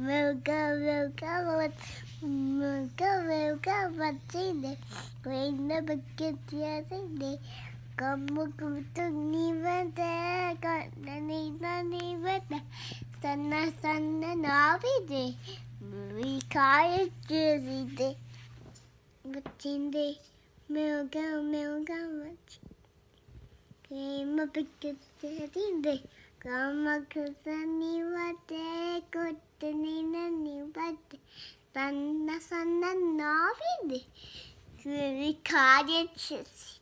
We'll go, we'll go, we'll go, we'll go, Matilda. We never get the other day. Come, come, don't even there. Got nanny, nanny, weather. Sana, sana, nobby day. We call it Jersey day. Matilda, we'll go, we'll go, Matilda. Came up against the day. Come, come, sunny, what day. hadi. Ben de senden ne yapayım? Kredi kaydetsin.